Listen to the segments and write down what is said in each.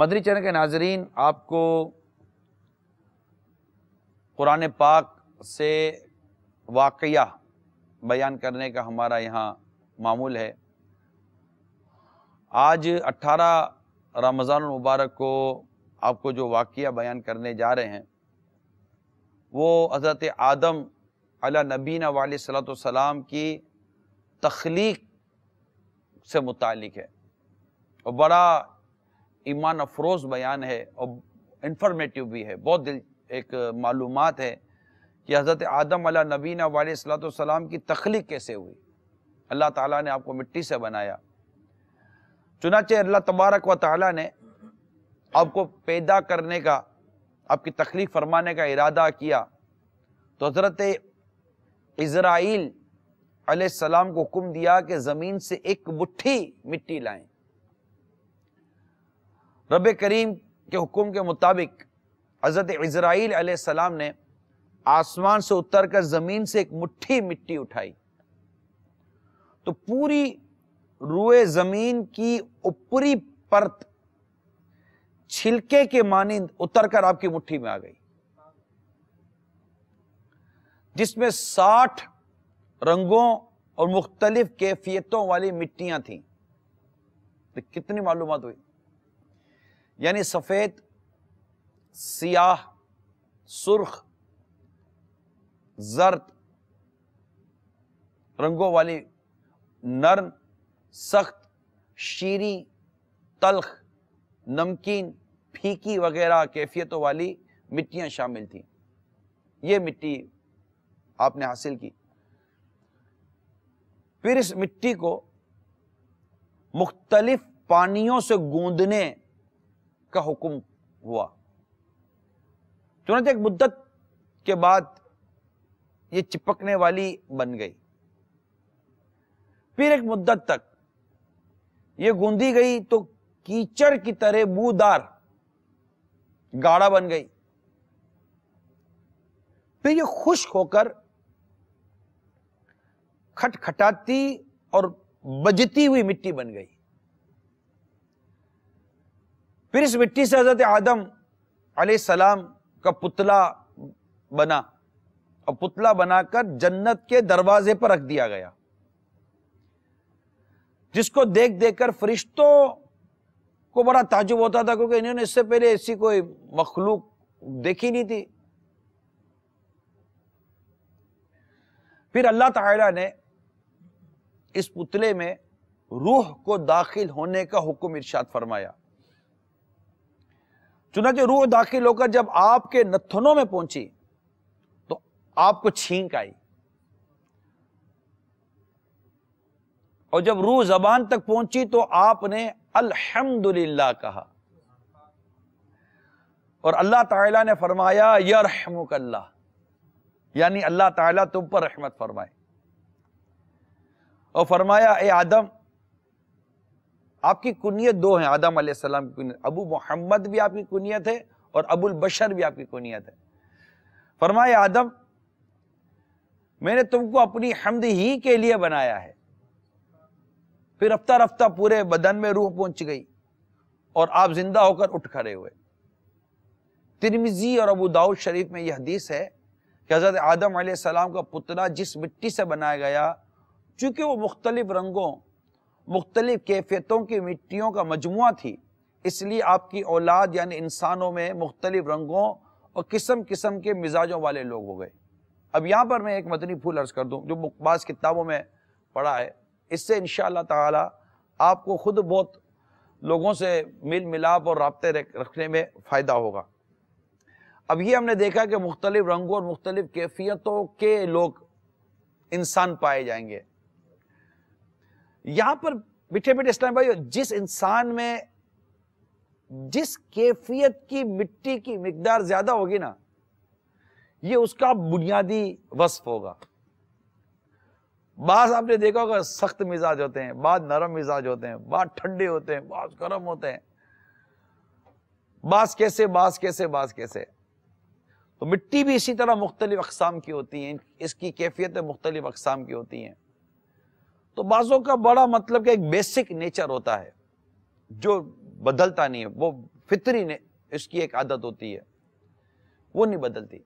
مدری چینل کے ناظرین آپ کو قرآن پاک سے واقعہ بیان کرنے کا ہمارا یہاں معمول ہے آج اٹھارہ رمضان المبارک کو آپ کو جو واقعہ بیان کرنے جا رہے ہیں وہ حضرت آدم علی نبینہ علیہ صلاۃ السلام کی تخلیق سے متعلق ہے اور بڑا ایمان افروز بیان ہے اور انفارمیٹیو بھی ہے بہت دل ایک معلومات ہے کہ حضرت آدم علیہ نبینہ علیہ السلۃ والسلام کی تخلیق کیسے ہوئی اللہ تعالیٰ نے آپ کو مٹی سے بنایا چنانچہ اللہ تبارک و تعالیٰ نے آپ کو پیدا کرنے کا آپ کی تخلیق فرمانے کا ارادہ کیا تو حضرت اسرائیل علیہ السلام کو حکم دیا کہ زمین سے ایک مٹھی مٹی لائیں رب کریم کے حکم کے مطابق حضرت عزرائیل علیہ السلام نے آسمان سے اتر کر زمین سے ایک مٹھی مٹی اٹھائی تو پوری روئے زمین کی اوپری پرت چھلکے کے مانند اتر کر آپ کی مٹھی میں آ گئی جس میں ساٹھ رنگوں اور مختلف کیفیتوں والی مٹیاں تھیں کتنی معلومات ہوئی یعنی سفید سیاہ سرخ زرد رنگوں والی نرم سخت شیریں تلخ نمکین پھیکی وغیرہ کیفیتوں والی مٹیاں شامل تھیں یہ مٹی آپ نے حاصل کی پھر اس مٹی کو مختلف پانیوں سے گوندنے کا حکم ہوا چنانچہ ایک مدت کے بعد یہ چپکنے والی بن گئی پھر ایک مدت تک یہ گوندی گئی تو کیچڑ کی طرح بو دار گاڑا بن گئی پھر یہ خشک ہو کر کھٹ کھٹاتی اور بجتی ہوئی مٹی بن گئی پھر اس مٹی سے حضرت آدم علیہ السلام کا پتلا بنا اور پتلا بنا کر جنت کے دروازے پر رکھ دیا گیا جس کو دیکھ دیکھ کر فرشتوں کو بڑا تعجب ہوتا تھا کیونکہ انہوں نے اس سے پہلے ایسی کوئی مخلوق دیکھی نہیں تھی پھر اللہ تعالیٰ نے اس پتلے میں روح کو داخل ہونے کا حکم ارشاد فرمایا چنانچہ روح داخل ہو کر جب آپ کے نتھنوں میں پہنچی تو آپ کو چھینک آئی اور جب روح زبان تک پہنچی تو آپ نے الحمد کہا اور اللہ تعالیٰ نے فرمایا یرحمک اللہ یعنی اللہ تعالیٰ تم پر رحمت فرمائے اور فرمایا اے آدم آپ کی کنیت دو ہیں آدم علیہ السلام کی کنیت ابو محمد بھی آپ کی کنیت ہے اور ابو البشر بھی آپ کی کنیت ہے فرمائے آدم میں نے تم کو اپنی حمد ہی کے لیے بنایا ہے پھر رفتہ رفتہ پورے بدن میں روح پہنچ گئی اور آپ زندہ ہو کر اٹھ کھڑے ہوئے ترمزی اور ابو داؤد شریف میں یہ حدیث ہے کہ حضرت آدم علیہ السلام کا پتلا جس مٹی سے بنایا گیا چونکہ وہ مختلف رنگوں مختلف کیفیتوں کی مٹیوں کا مجموعہ تھی اس لیے آپ کی اولاد یعنی انسانوں میں مختلف رنگوں اور قسم قسم کے مزاجوں والے لوگ ہو گئے اب یہاں پر میں ایک مدنی پھول عرض کر دوں جو بعض کتابوں میں پڑھا ہے اس سے انشاءاللہ تعالی آپ کو خود بہت لوگوں سے مل ملاپ اور رابطے رکھنے میں فائدہ ہوگا اب یہ ہم نے دیکھا کہ مختلف رنگوں اور مختلف کیفیتوں کے لوگ انسان پائے جائیں گے یہاں میٹھے مٹھے اس اسلام بھائی جس انسان میں جس کیفیت کی مٹی کی مقدار زیادہ ہوگی نا یہ اس کا بنیادی وصف ہوگا بعض آپ نے دیکھا ہوگا سخت مزاج ہوتے ہیں بعض نرم مزاج ہوتے ہیں بعض ٹھنڈے ہوتے ہیں بعض گرم ہوتے ہیں بعض کیسے بعض کیسے بعض کیسے تو مٹی بھی اسی طرح مختلف اقسام کی ہوتی ہیں اس کی کیفیتیں مختلف اقسام کی ہوتی ہیں تو بعضوں کا بڑا مطلب کہ ایک بیسک نیچر ہوتا ہے جو بدلتا نہیں ہے وہ فطری نے اس کی ایک عادت ہوتی ہے وہ نہیں بدلتی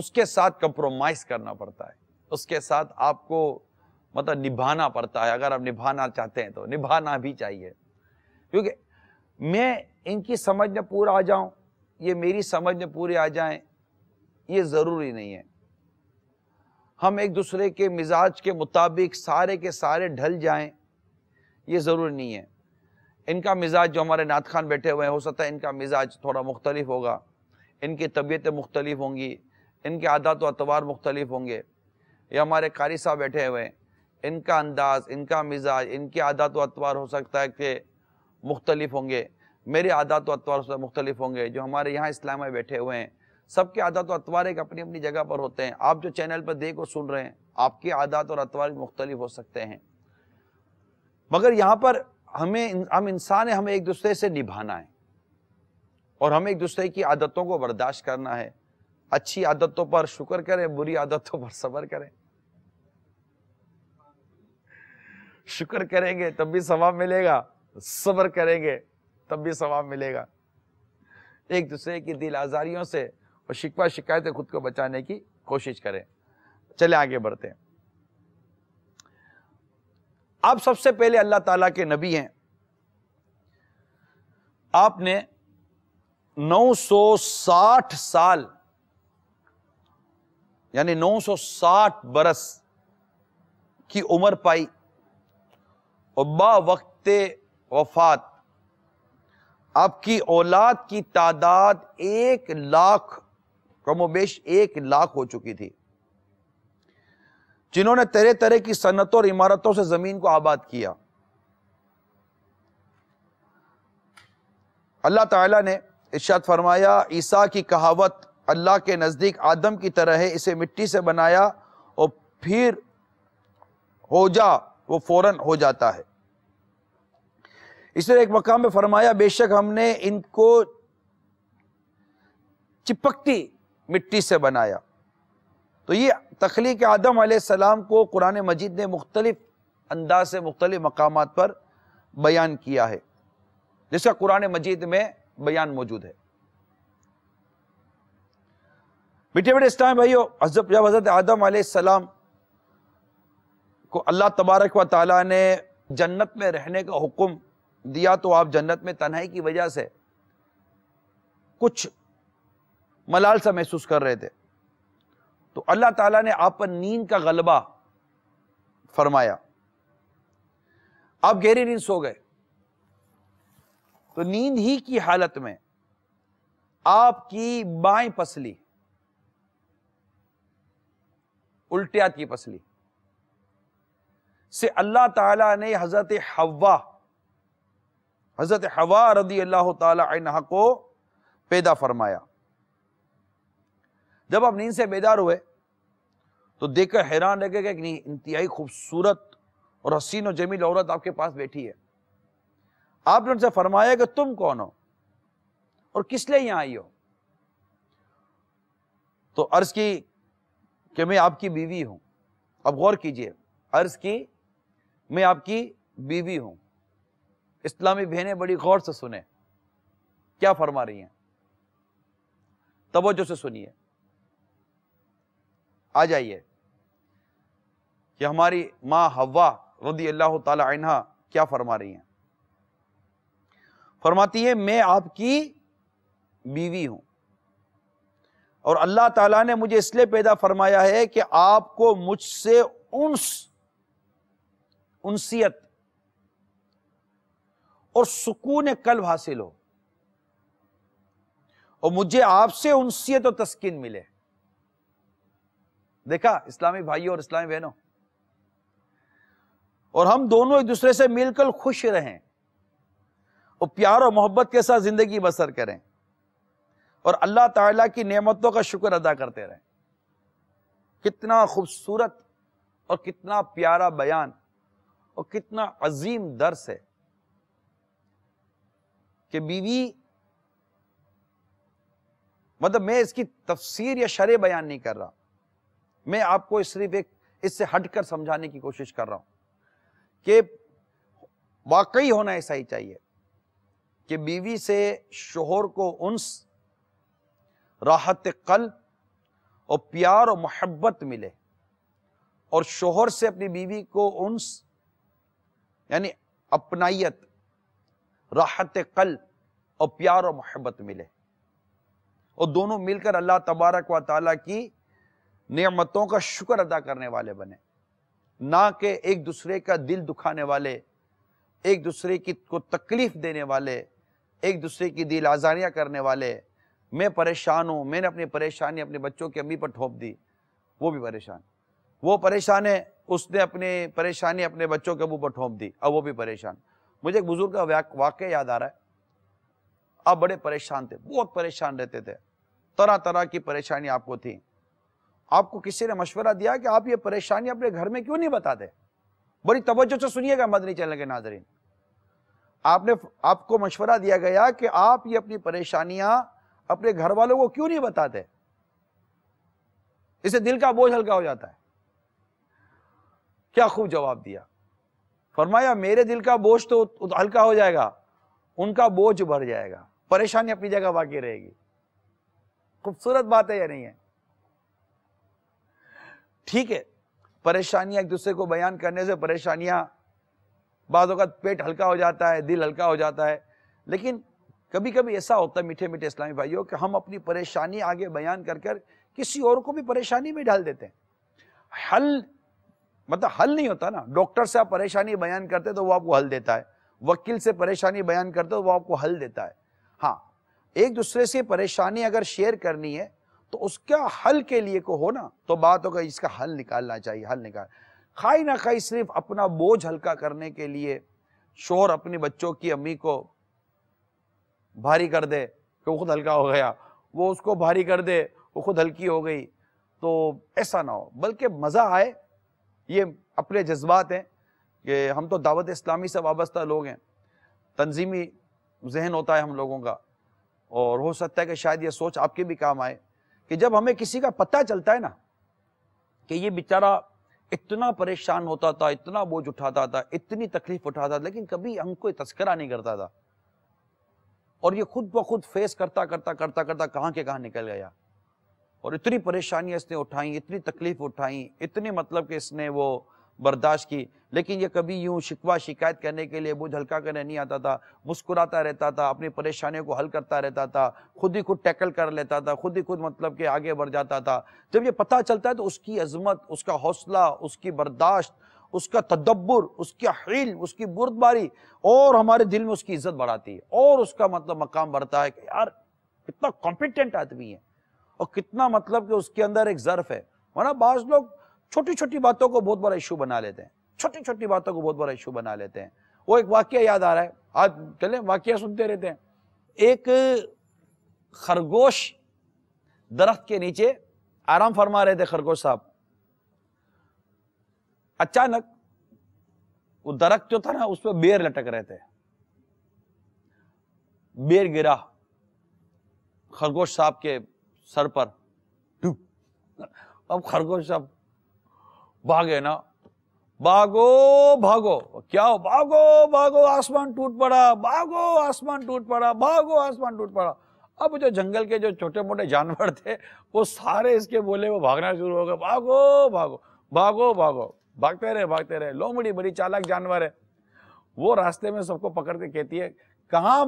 اس کے ساتھ کمپرومائز کرنا پڑتا ہے اس کے ساتھ آپ کو مطلب نبھانا پڑتا ہے اگر آپ نبھانا چاہتے ہیں تو نبھانا بھی چاہیے کیونکہ میں ان کی سمجھ میں پورا آ جاؤں یہ میری سمجھ میں پورے آ جائیں یہ ضروری نہیں ہے ہم ایک دوسرے کے مزاج کے مطابق سارے کے سارے ڈھل جائیں یہ ضرور نہیں ہے ان کا مزاج جو ہمارے نعت خان بیٹھے ہوئے ہیں ہو سکتا ہے ان کا مزاج تھوڑا مختلف ہوگا ان کی طبیعتیں مختلف ہوں گی ان کے عادات و اطوار مختلف ہوں گے یا ہمارے قاری صاحب بیٹھے ہوئے ہیں ان کا انداز ان کا مزاج ان کے عادات و اطوار ہو سکتا ہے کہ مختلف ہوں گے میرے عادات و اطوار مختلف ہوں گے جو ہمارے یہاں اسلام میں بیٹھے ہوئے ہیں سب کے عادت اور اتوار اپنی اپنی جگہ پر ہوتے ہیں آپ جو چینل پر دیکھ اور سن رہے ہیں آپ کے عادت اور اتوار مختلف ہو سکتے ہیں مگر یہاں پر ہمیں ہم انسان ہیں ہمیں ایک دوسرے سے نبھانا ہے اور ہمیں ایک دوسرے کی عادتوں کو برداشت کرنا ہے اچھی عادتوں پر شکر کریں بری عادتوں پر صبر کریں شکر کریں گے تب بھی ثواب ملے گا صبر کریں گے تب بھی ثواب ملے گا ایک دوسرے کی دل آزاریوں سے اور شکوہ شکایتیں خود کو بچانے کی کوشش کریں چلے آگے بڑھتے ہیں آپ سب سے پہلے اللہ تعالیٰ کے نبی ہیں آپ نے نو سو ساٹھ سال یعنی نو سو ساٹھ برس کی عمر پائی اور با وقت وفات آپ کی اولاد کی تعداد ایک لاکھ کم و بیش ایک لاکھ ہو چکی تھی جنہوں نے ترے طرح کی صنعتوں اور عمارتوں سے زمین کو آباد کیا اللہ تعالیٰ نے فرمایا عیسیٰ کی کہاوت اللہ کے نزدیک آدم کی طرح ہے اسے مٹی سے بنایا اور پھر ہو جا وہ فوراً ہو جاتا ہے اس نے ایک مقام میں فرمایا بے شک ہم نے ان کو چپکتی مٹی سے بنایا تو یہ تخلیق آدم علیہ السلام کو قرآن مجید نے مختلف انداز سے مختلف مقامات پر بیان کیا ہے جس کا قرآن مجید میں بیان موجود ہے اسلام بھائیو اس ٹائم حضرت آدم علیہ السلام کو اللہ تبارک و تعالیٰ نے جنت میں رہنے کا حکم دیا تو آپ جنت میں تنہائی کی وجہ سے کچھ ملال سا محسوس کر رہے تھے تو اللہ تعالیٰ نے آپ پر نیند کا غلبہ فرمایا آپ گہری نیند سو گئے تو نیند ہی کی حالت میں آپ کی بائیں پسلی الٹیات کی پسلی سے اللہ تعالیٰ نے حضرت ہوا حضرت ہوا رضی اللہ تعالی کو پیدا فرمایا جب آپ نیند سے بیدار ہوئے تو دیکھ کر حیران لگے گا انتہائی خوبصورت اور حسین و جمیل عورت آپ کے پاس بیٹھی ہے آپ نے ان سے فرمایا کہ تم کون ہو اور کس لیے یہاں آئی ہو تو عرض کی کہ میں آپ کی بیوی ہوں اب غور کیجئے عرض کی میں آپ کی بیوی ہوں اسلامی بہنیں بڑی غور سے سنیں کیا فرما رہی ہیں توجہ سے سنیے آ جائیے کہ ہماری ماں ہوا رضی اللہ تعالی عنہ کیا فرما رہی ہیں فرماتی ہے میں آپ کی بیوی ہوں اور اللہ تعالیٰ نے مجھے اس لیے پیدا فرمایا ہے کہ آپ کو مجھ سے انس انسیت اور سکون قلب حاصل ہو اور مجھے آپ سے انسیت اور تسکین ملے دیکھا اسلامی بھائی اور اسلامی بہنوں اور ہم دونوں ایک دوسرے سے مل کر خوش رہیں اور پیار اور محبت کے ساتھ زندگی بسر کریں اور اللہ تعالیٰ کی نعمتوں کا شکر ادا کرتے رہیں کتنا خوبصورت اور کتنا پیارا بیان اور کتنا عظیم درس ہے کہ بیوی مطلب میں اس کی تفسیر یا شرح بیان نہیں کر رہا میں آپ کو صرف ایک اس سے ہٹ کر سمجھانے کی کوشش کر رہا ہوں کہ واقعی ہونا ایسا ہی چاہیے کہ بیوی سے شوہر کو انس راحت قلب اور پیار اور محبت ملے اور شوہر سے اپنی بیوی کو انس یعنی اپنائیت راحت قلب اور پیار اور محبت ملے اور دونوں مل کر اللہ تبارک و تعالیٰ کی نعمتوں کا شکر ادا کرنے والے بنے نہ کہ ایک دوسرے کا دل دکھانے والے ایک دوسرے کی کو تکلیف دینے والے ایک دوسرے کی دل آزاریاں کرنے والے میں پریشان ہوں میں نے اپنی پریشانی اپنے بچوں کی امی پر ٹھوپ دی وہ بھی پریشان وہ پریشان ہے اس نے اپنی پریشانی اپنے بچوں کے ابو پر ٹھوپ دی اور وہ بھی پریشان مجھے ایک بزرگ کا واقعہ یاد آ رہا ہے آپ بڑے پریشان تھے بہت پریشان رہتے تھے طرح طرح کی پریشانی آپ کو تھیں آپ کو کسی نے مشورہ دیا کہ آپ یہ پریشانی اپنے گھر میں کیوں نہیں بتاتے بڑی توجہ سے سنیے گا مدنی چینل کے ناظرین آپ نے آپ کو مشورہ دیا گیا کہ آپ یہ اپنی پریشانیاں اپنے گھر والوں کو کیوں نہیں بتاتے اسے دل کا بوجھ ہلکا ہو جاتا ہے کیا خوب جواب دیا فرمایا میرے دل کا بوجھ تو ہلکا ہو جائے گا ان کا بوجھ بھر جائے گا پریشانی اپنی جگہ باقی رہے گی خوبصورت بات ہے یا نہیں ہے ٹھیک ہے پریشانیاں ایک دوسرے کو بیان کرنے سے پریشانیاں بعض اوقات پیٹ ہلکا ہو جاتا ہے دل ہلکا ہو جاتا ہے لیکن کبھی کبھی ایسا ہوتا ہے میٹھے میٹھے اسلامی بھائیوں کہ ہم اپنی پریشانی آگے بیان کر کر کسی اور کو بھی پریشانی میں ڈال دیتے ہیں حل مطلب حل نہیں ہوتا نا ڈاکٹر سے آپ پریشانی بیان کرتے تو وہ آپ کو حل دیتا ہے وکیل سے پریشانی بیان کرتے تو وہ آپ کو حل دیتا ہے ہاں ایک دوسرے سے پریشانی اگر شیئر کرنی ہے تو اس کا حل کے لیے کو ہونا تو بات ہوگا اس کا حل نکالنا چاہیے حل نکال خائی نہ خائی صرف اپنا بوجھ ہلکا کرنے کے لیے شور اپنی بچوں کی امی کو بھاری کر دے کہ وہ خود ہلکا ہو گیا وہ اس کو بھاری کر دے وہ خود ہلکی ہو گئی تو ایسا نہ ہو بلکہ مزہ آئے یہ اپنے جذبات ہیں کہ ہم تو دعوت اسلامی سے وابستہ لوگ ہیں تنظیمی ذہن ہوتا ہے ہم لوگوں کا اور ہو سکتا ہے کہ شاید یہ سوچ آپ کے بھی کام آئے کہ جب ہمیں کسی کا پتہ چلتا ہے نا کہ یہ بیچارہ اتنا پریشان ہوتا تھا اتنا بوجھ اٹھاتا تھا اتنی تکلیف اٹھاتا تھا لیکن کبھی ہم کوئی تذکرہ نہیں کرتا تھا اور یہ خود بخود فیس کرتا کرتا کرتا کرتا کہاں کے کہاں نکل گیا اور اتنی پریشانیاں اس نے اٹھائیں اتنی تکلیف اٹھائیں اتنی مطلب کہ اس نے وہ برداشت کی لیکن یہ کبھی یوں شکوا شکایت کرنے کے لیے بوجھ ہلکا کرنے نہیں آتا تھا مسکراتا رہتا تھا اپنی پریشانیوں کو حل کرتا رہتا تھا خود ہی خود ٹیکل کر لیتا تھا خود ہی خود مطلب کہ آگے بڑھ جاتا تھا جب یہ پتہ چلتا ہے تو اس کی عظمت اس کا حوصلہ اس کی برداشت اس کا تدبر اس کی حیل اس کی برد باری اور ہمارے دل میں اس کی عزت بڑھاتی ہے اور اس کا مطلب مقام بڑھتا ہے کہ یار کتنا کمپیٹنٹ آدمی ہے اور کتنا مطلب کہ اس کے اندر ایک ظرف ہے ورنہ بعض لوگ چھوٹی چھوٹی باتوں کو بہت بڑا ایشو بنا لیتے ہیں چھوٹی چھوٹی باتوں کو بہت بڑا ایشو بنا لیتے ہیں وہ ایک واقعہ یاد آ رہا ہے آج چلیں واقعہ سنتے رہتے ہیں ایک خرگوش درخت کے نیچے آرام فرما رہے تھے خرگوش صاحب اچانک وہ درخت جو تھا نا اس پہ بیر لٹک رہے تھے بیر گرا خرگوش صاحب کے سر پر اب خرگوش صاحب بھاگے نا بھاگو بھاگو کیا ہو بھاگو بھاگو آسمان ٹوٹ پڑا بھاگو آسمان ٹوٹ پڑا بھاگو آسمان ٹوٹ پڑا اب جو جنگل کے جو چھوٹے موٹے جانور تھے وہ سارے اس کے بولے وہ بھاگنا شروع ہو گئے بھاگو بھاگو بھاگو بھاگو بھاگتے رہے بھاگتے رہے لومڑی بڑی چالاک جانور ہے وہ راستے میں سب کو پکڑ کے کہتی ہے کہاں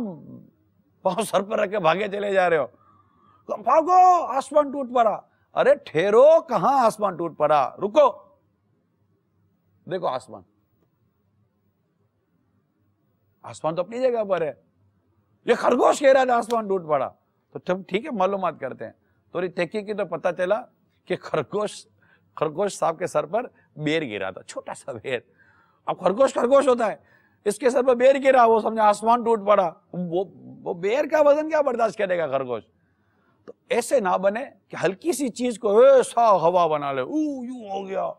پاؤں سر پر رکھ کے بھاگے چلے جا رہے ہو بھاگو آسمان ٹوٹ پڑا ارے ٹھہرو کہاں آسمان ٹوٹ پڑا رکو دیکھو آسمان آسمان تو اپنی جگہ پر ہے یہ خرگوش کہہ رہا ہے آسمان ٹوٹ پڑا تو تم ٹھیک ہے معلومات کرتے ہیں تو تحقیق کی تو پتہ چلا کہ خرگوش خرگوش صاحب کے سر پر بیر گرا تھا چھوٹا سا بیر اب خرگوش خرگوش ہوتا ہے اس کے سر پر بیر گرا وہ سمجھا آسمان ٹوٹ پڑا وہ بیر کا وزن کیا برداشت کرے گا خرگوش تو ایسے نہ بنے کہ ہلکی سی چیز کو ایسا ہوا بنا لے او یوں ہو گیا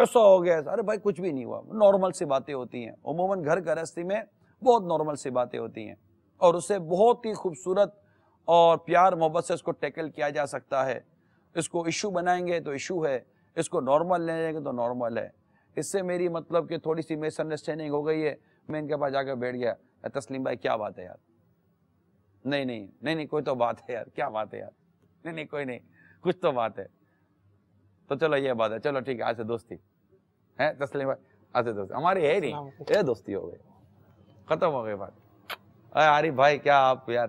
ایسا ہو گیا ارے بھائی کچھ بھی نہیں ہوا نارمل سی باتیں ہوتی ہیں عموماً گھر گرہستی میں بہت نارمل سی باتیں ہوتی ہیں اور اسے بہت ہی خوبصورت اور پیار محبت سے اس کو ٹیکل کیا جا سکتا ہے اس کو ایشو بنائیں گے تو ایشو ہے اس کو نارمل لے جائیں گے تو نارمل ہے اس سے میری مطلب کہ تھوڑی سی مس انڈرسٹینڈنگ ہو گئی ہے میں ان کے پاس جا کر بیٹھ گیا تسلیم بھائی کیا بات ہے یار نہیں نہیں نہیں کوئی تو بات ہے یار کیا بات ہے یار نہیں نہیں کوئی نہیں کچھ تو بات ہے تو چلو یہ بات ہے چلو ٹھیک ہے آج سے دوستی ہے تسلیم آج سے دوستی دوستی ہماری ہے نہیں یہ ہو گئی ختم ہو گئی بات ارے عارف بھائی کیا آپ یار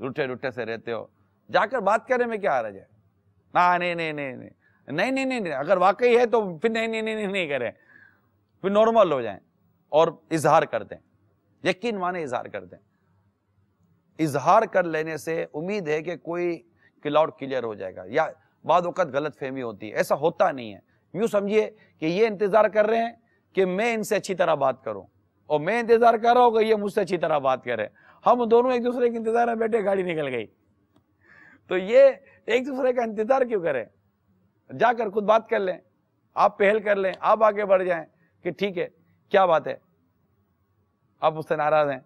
روٹے روٹے سے رہتے ہو جا کر بات کرنے میں کیا ہے نہیں نہیں نہیں نہیں نہیں اگر واقعی ہے تو پھر نہیں نہیں نہیں نہیں کریں پھر نارمل ہو جائیں اور اظہار کر دیں یقین مانے اظہار کر دیں اظہار کر لینے سے امید ہے کہ کوئی کلاؤڈ کلیئر ہو جائے گا یا وقت غلط فہمی ہوتی ہے ایسا ہوتا نہیں ہے یوں سمجھیے کہ یہ انتظار کر رہے ہیں کہ میں ان سے اچھی طرح بات کروں اور میں انتظار کر رہا ہوں کہ یہ مجھ سے اچھی طرح بات کرے ہم دونوں ایک دوسرے کے انتظار میں بیٹھے گاڑی نکل گئی تو یہ ایک دوسرے کا انتظار کیوں کریں جا کر خود بات کر لیں آپ پہل کر لیں آپ آگے بڑھ جائیں کہ ٹھیک ہے کیا بات ہے آپ اس سے ناراض ہیں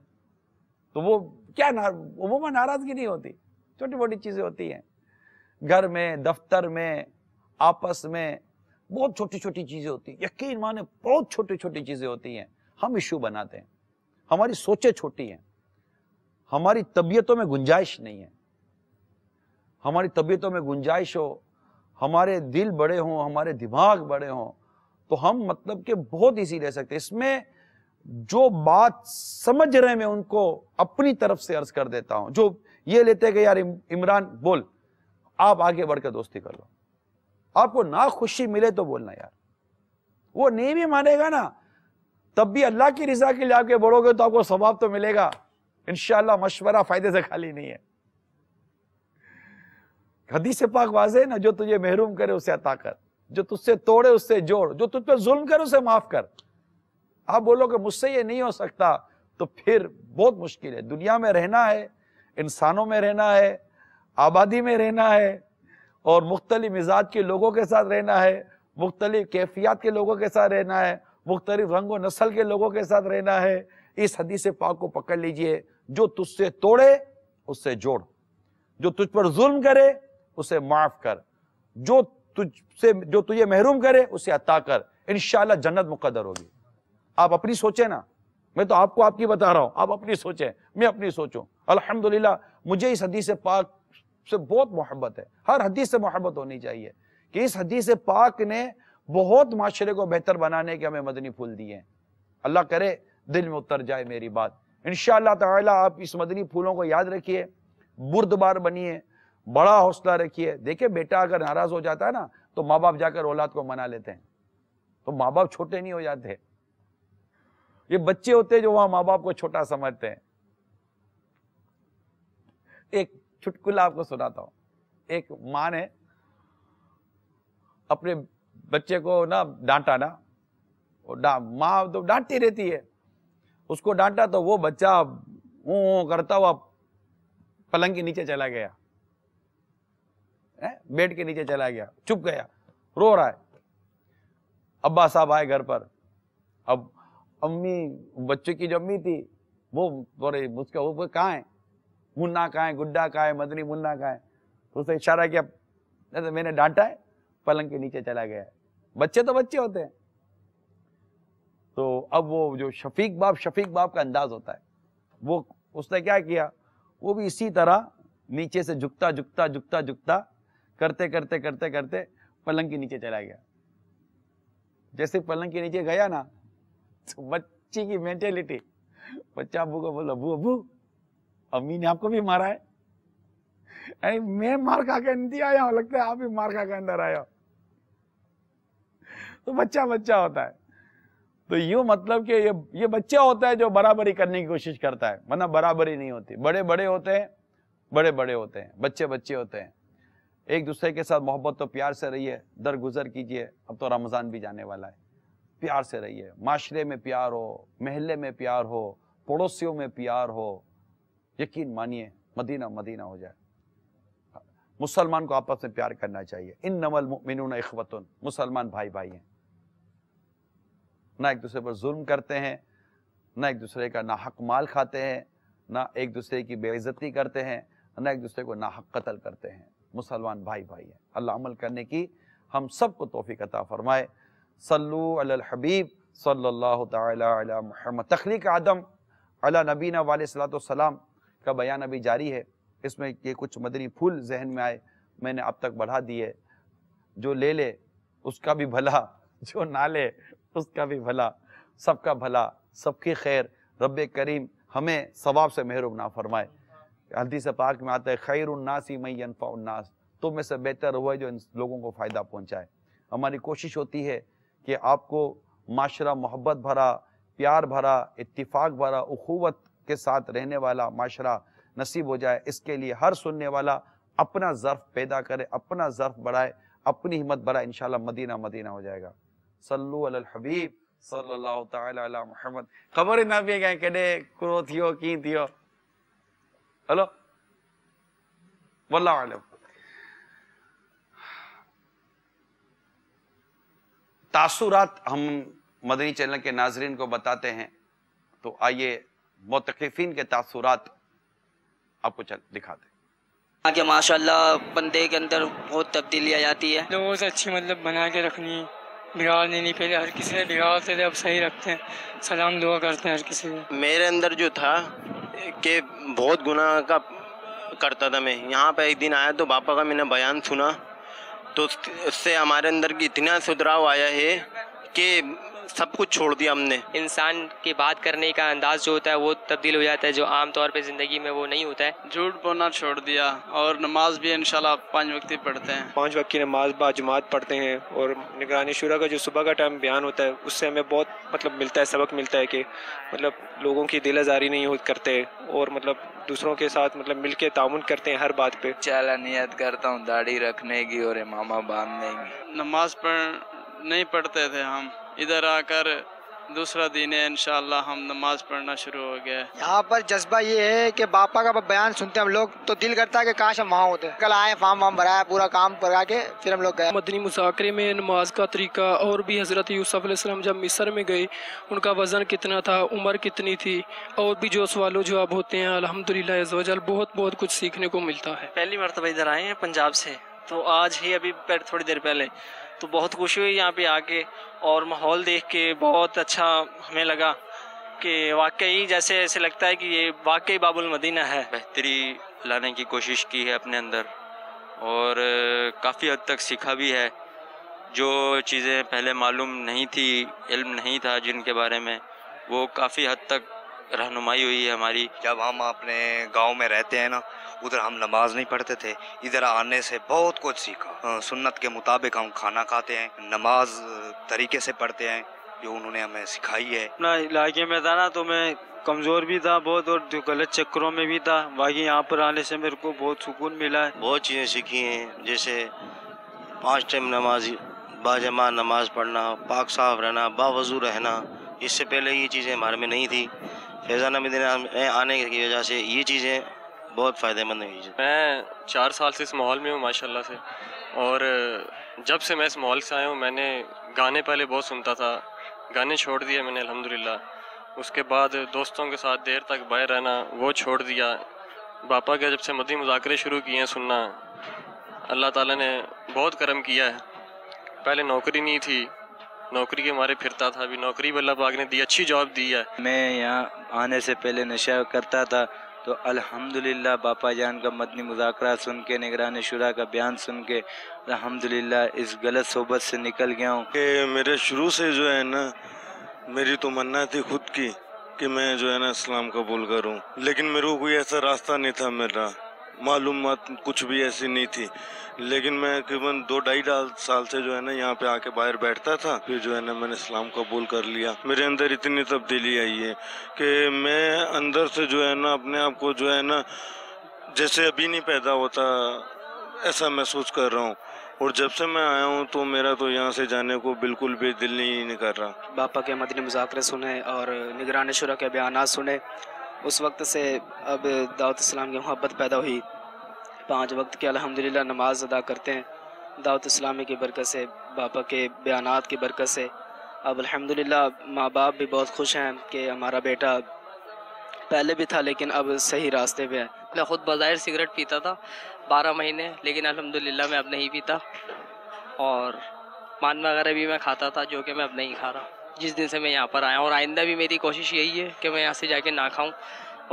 تو وہ کیا ناراضگی نہیں ہوتی چھوٹی موٹی چیزیں ہوتی ہیں گھر میں دفتر میں آپس میں بہت چھوٹی چھوٹی چیزیں ہوتی ہیں یقین مانے بہت چھوٹی چھوٹی چیزیں ہوتی ہیں ہم ایشو بناتے ہیں ہماری سوچیں چھوٹی ہیں ہماری طبیعتوں میں گنجائش نہیں ہے ہماری طبیعتوں میں گنجائش ہو ہمارے دل بڑے ہوں ہمارے دماغ بڑے ہوں تو ہم مطلب کہ بہت ایزی لے سکتے اس میں جو بات سمجھ رہے میں ان کو اپنی طرف سے عرض کر دیتا ہوں جو یہ لیتے کہ یار عمران بول آپ آگے بڑھ کے دوستی کر لو آپ کو نہ خوشی ملے تو بولنا یار وہ نہیں بھی مانے گا نا تب بھی اللہ کی رضا کے لیے آپ کے بڑھو گے تو آپ کو ثواب تو ملے گا انشاءاللہ مشورہ فائدے سے خالی نہیں ہے حدیث پاک واضح ہے نا جو تجھے محروم کرے اسے عطا کر جو تجھ سے توڑے اس سے جوڑ جو تجھ پہ ظلم کرے اسے معاف کر آپ بولو کہ مجھ سے یہ نہیں ہو سکتا تو پھر بہت مشکل ہے دنیا میں رہنا ہے انسانوں میں رہنا ہے آبادی میں رہنا ہے اور مختلف مزاج کے لوگوں کے ساتھ رہنا ہے مختلف کیفیات کے لوگوں کے ساتھ رہنا ہے مختلف رنگ و نسل کے لوگوں کے ساتھ رہنا ہے اس حدیث پاک کو پکڑ لیجئے جو تجھ سے توڑے اس سے جوڑ جو تجھ پر ظلم کرے اسے معاف کر جو تجھ سے جو تجھے محروم کرے اسے عطا کر انشاءاللہ جنت مقدر ہوگی آپ اپنی سوچیں نا میں تو آپ کو آپ کی بتا رہا ہوں آپ اپنی سوچیں میں اپنی سوچوں الحمدللہ مجھے اس حدیث پاک سے بہت محبت ہے ہر حدیث سے محبت ہونی چاہیے کہ اس حدیث پاک نے بہت معاشرے کو بہتر بنانے کے ہمیں مدنی پھول دیے ہیں اللہ کرے دل میں اتر جائے میری بات انشاءاللہ تعالی آپ اس مدنی پھولوں کو یاد رکھیے برد بار بنیے بڑا حوصلہ رکھیے دیکھیں بیٹا اگر ناراض ہو جاتا ہے نا تو ماں باپ جا کر اولاد کو منا لیتے ہیں تو ماں باپ چھوٹے نہیں ہو جاتے یہ بچے ہوتے جو وہاں ماں باپ کو چھوٹا سمجھتے ہیں ایک چھٹکلا آپ کو سناتا ہوں ایک ماں نے اپنے بچے کو نا ڈانٹا نا ماں تو ڈانٹتی رہتی ہے اس کو ڈانٹا تو وہ بچہ کرتا ہوا پلنگ کے نیچے چلا گیا بیڈ کے نیچے چلا گیا چپ گیا رو رہا ہے ابا صاحب آئے گھر پر اب امی بچے کی جو امی تھی وہ کہاں ہے منا کہاں گڈا کا ہے مدنی منا ہے اس اسے اشارہ کیا میں نے ڈانٹا ہے پلنگ کے نیچے چلا گیا بچے تو بچے ہوتے ہیں تو اب وہ جو شفیق باپ شفیق باپ کا انداز ہوتا ہے وہ اس نے کیا کیا وہ بھی اسی طرح نیچے سے جھکتا جھکتا جھکتا جھکتا کرتے کرتے کرتے کرتے پلنگ کے نیچے چلا گیا جیسے پلنگ کے نیچے گیا نا بچی کی مینٹلٹی بچہ ابو کو بول ابو ابو امی نے آپ کو بھی مارا ہے یعنی میں مار مار کھا کھا کے کے اندر آیا آیا ہوں لگتا ہے آپ بھی تو بچہ بچہ ہوتا ہے تو یوں مطلب کہ یہ بچہ ہوتا ہے جو برابری کرنے کی کوشش کرتا ہے برابری نہیں ہوتی بڑے بڑے ہوتے ہیں بڑے بڑے ہوتے ہیں بچے بچے ہوتے ہیں ایک دوسرے کے ساتھ محبت تو پیار سے رہیے درگزر کیجیے اب تو رمضان بھی جانے والا ہے پیار سے رہیے معاشرے میں پیار ہو محلے میں پیار ہو پڑوسیوں میں پیار ہو یقین مانیے مدینہ مدینہ ہو جائے مسلمان کو آپس میں پیار کرنا چاہیے ان نمل اخوتن مسلمان بھائی بھائی ہیں نہ ایک دوسرے پر ظلم کرتے ہیں نہ ایک دوسرے کا نہ حق مال کھاتے ہیں نہ ایک دوسرے کی بے عزتی کرتے ہیں نہ ایک دوسرے کو ناحق قتل کرتے ہیں مسلمان بھائی بھائی ہیں اللہ عمل کرنے کی ہم سب کو توفیق عطا فرمائے صلو علی الحبیب صلی اللہ تعالی علی محمد تخلیق عدم اللہ نبینہ والسلام کا بیان ابھی جاری ہے اس میں یہ کچھ مدنی پھول ذہن میں آئے میں نے اب تک بڑھا دیے جو لے لے اس کا بھی بھلا جو نہ لے اس کا بھی بھلا سب کا بھلا سب کی خیر رب کریم ہمیں ثواب سے محروم نہ فرمائے حدیث سے پاک میں آتا ہے خیر الناس تم میں سے بہتر ہوا ہے جو ان لوگوں کو فائدہ پہنچائے ہماری کوشش ہوتی ہے کہ آپ کو معاشرہ محبت بھرا پیار بھرا اتفاق بھرا اخوت کے ساتھ رہنے والا معاشرہ نصیب ہو جائے اس کے لیے ہر سننے والا اپنا ظرف پیدا کرے اپنا ظرف بڑھائے اپنی ہمت بڑھائے انشاءاللہ مدینہ مدینہ ہو جائے گا صلو علی الحبیب صلو اللہ تعالی علی محمد خبر نہ بھی گئے کہنے کرو تھیو کین تھیو ہلو واللہ علیہ تاثرات ہم مدنی چینل کے ناظرین کو بتاتے ہیں تو آئیے متقفین کے تاثرات آپ کو دکھا دیں کہ ماشاءاللہ بندے کے اندر بہت تبدیلی آ جاتی ہے روز اچھی مطلب بنا کے رکھنی بگاڑ نہیں پہلے ہر کسی نے بگاڑتے تھے اب صحیح رکھتے ہیں سلام دعا کرتے ہیں ہر کسی نے میرے اندر جو تھا کہ بہت گناہ کا کرتا تھا میں یہاں پہ ایک دن آیا تو باپا کا میں نے بیان سنا تو اس سے ہمارے اندر کی اتنا سدھراؤ آیا ہے کہ سب کچھ چھوڑ دیا ہم نے انسان کے بات کرنے کا انداز جو ہوتا ہے وہ تبدیل ہو جاتا ہے جو عام طور پہ زندگی میں وہ نہیں ہوتا ہے جھوٹ بونا چھوڑ دیا اور نماز بھی انشاءاللہ پانچ وقت پڑھتے ہیں پانچ وقت کی نماز جماعت پڑھتے ہیں اور نگرانی شورا کا جو صبح کا ٹائم بیان ہوتا ہے اس سے ہمیں بہت مطلب ملتا ہے سبق ملتا ہے کہ مطلب لوگوں کی دل ازاری نہیں کرتے اور مطلب دوسروں کے ساتھ مطلب مل کے تعاون کرتے ہیں ہر بات پہ چلا نیت کرتا ہوں داڑھی رکھنے کی اور امامہ باندھنے گی نماز پڑھ نہیں پڑھتے تھے ہم ادھر آ کر دوسرا دن ہے انشاءاللہ ہم نماز پڑھنا شروع ہو گیا یہاں پر جذبہ یہ ہے کہ باپا کا بیان ہوتے ہیں کل آئے وام بھرایا پورا کام کرا کے مدنی مذاکرے میں نماز کا طریقہ اور بھی حضرت یوسف علیہ السلام جب مصر میں گئے ان کا وزن کتنا تھا عمر کتنی تھی اور بھی جو سوال و جواب ہوتے ہیں الحمدللہ عزوجل بہت بہت کچھ سیکھنے کو ملتا ہے پہلی مرتبہ ادھر آئے ہیں پنجاب سے تو آج ہی ابھی تھوڑی دیر پہلے تو بہت خوشی ہوئی یہاں پہ آ کے اور ماحول دیکھ کے بہت اچھا ہمیں لگا کہ واقعی جیسے ایسے لگتا ہے کہ یہ واقعی باب المدینہ ہے بہتری لانے کی کوشش کی ہے اپنے اندر اور کافی حد تک سیکھا بھی ہے جو چیزیں پہلے معلوم نہیں تھی علم نہیں تھا جن کے بارے میں وہ کافی حد تک رہنمائی ہوئی ہے ہماری جب ہم اپنے گاؤں میں رہتے ہیں نا ادھر ہم نماز نہیں پڑھتے تھے ادھر آنے سے بہت کچھ سیکھا سنت کے مطابق ہم کھانا کھاتے ہیں نماز طریقے سے پڑھتے ہیں جو انہوں نے ہمیں سکھائی ہے اپنا علاقے میں تھا نا تو میں کمزور بھی تھا بہت اور جو غلط چکروں میں بھی تھا باقی یہاں پر آنے سے میرے کو بہت سکون ملا ہے بہت چیزیں سیکھی ہیں جیسے پانچ ٹائم نماز باجمان نماز پڑھنا پاک صاف رہنا باوضو رہنا اس سے پہلے یہ چیزیں ہمارے میں نہیں تھیں فیضانہ مدین آنے کی وجہ سے یہ چیزیں بہت فائدہ مند ہوئی ہیں میں چار سال سے اس ماحول میں ہوں ماشاءاللہ سے اور جب سے میں اس ماحول سے آیا ہوں میں نے گانے پہلے بہت سنتا تھا گانے چھوڑ دیے میں نے الحمدللہ اس کے بعد دوستوں کے ساتھ دیر تک باہر رہنا وہ چھوڑ دیا باپا کے جب سے مدی مذاکرے شروع کیے ہیں سننا اللہ تعالیٰ نے بہت کرم کیا ہے پہلے نوکری نہیں تھی نوکری کے مارے پھرتا تھا ابھی نوکری بھی اللہ پاک نے دی اچھی جاب ہے میں یہاں آنے سے پہلے نشہ کرتا تھا تو الحمدللہ باپا جان کا مدنی مذاکرہ سن کے نگران شورا کا بیان سن کے الحمدللہ اس غلط صحبت سے نکل گیا ہوں کہ میرے شروع سے جو ہے نا میری تو منع تھی خود کی کہ میں جو ہے نا اسلام قبول کروں لیکن میرے کو کوئی ایسا راستہ نہیں تھا میرا معلومات کچھ بھی ایسی نہیں تھی لیکن میں قریب دو ڈھائی سال سے جو ہے نا یہاں پہ باہر بیٹھتا تھا پھر جو ہے نا میں نے اسلام قبول کر لیا میرے اندر اتنی تبدیلی آئی ہے کہ میں اندر سے جو ہے نا اپنے آپ کو جو ہے نا جیسے ابھی نہیں پیدا ہوتا ایسا محسوس کر رہا ہوں اور جب سے میں آیا ہوں تو میرا تو یہاں سے جانے کو بالکل بھی دل نہیں کر رہا باپا کے مدنی مذاکرے سنے اور نگران شرح کے بیانات سنے اس وقت سے اب دعوت اسلام کی محبت پیدا ہوئی پانچ وقت کے الحمدللہ نماز ادا کرتے ہیں دعوت اسلامی کی برکت سے باپا کے بیانات کی برکت سے اب الحمدللہ ماں باپ بھی بہت خوش ہیں کہ ہمارا بیٹا پہلے بھی تھا لیکن اب صحیح راستے پہ ہے میں خود بظاہر سگریٹ پیتا تھا بارہ مہینے لیکن الحمدللہ میں اب نہیں پیتا اور مان وغیرہ بھی میں کھاتا تھا جو کہ میں اب نہیں کھا رہا جس دن سے میں یہاں پر آیا ہوں اور آئندہ بھی میری کوشش یہی ہے کہ میں یہاں سے جا کے نہ کھاؤں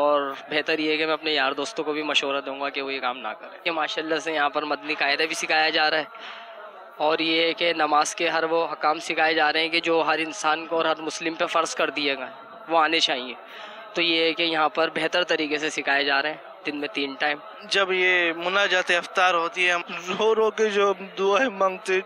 اور بہتر یہ ہے کہ میں اپنے یار دوستوں کو بھی مشورہ دوں گا کہ وہ یہ کام نہ کریں کہ ماشاء اللہ سے یہاں پر مدنی قاعدہ بھی سکھایا جا رہا ہے اور یہ ہے کہ نماز کے ہر وہ حکام سکھائے جا رہے ہیں کہ جو ہر انسان کو اور ہر مسلم پہ فرض کر دیے گئے وہ آنے چاہیے تو یہ ہے کہ یہاں پر بہتر طریقے سے سکھائے جا رہے ہیں دن میں تین ٹائم جب یہ منا جاتے افطار ہوتی ہے رو رو کے جو دعائیں مانگتے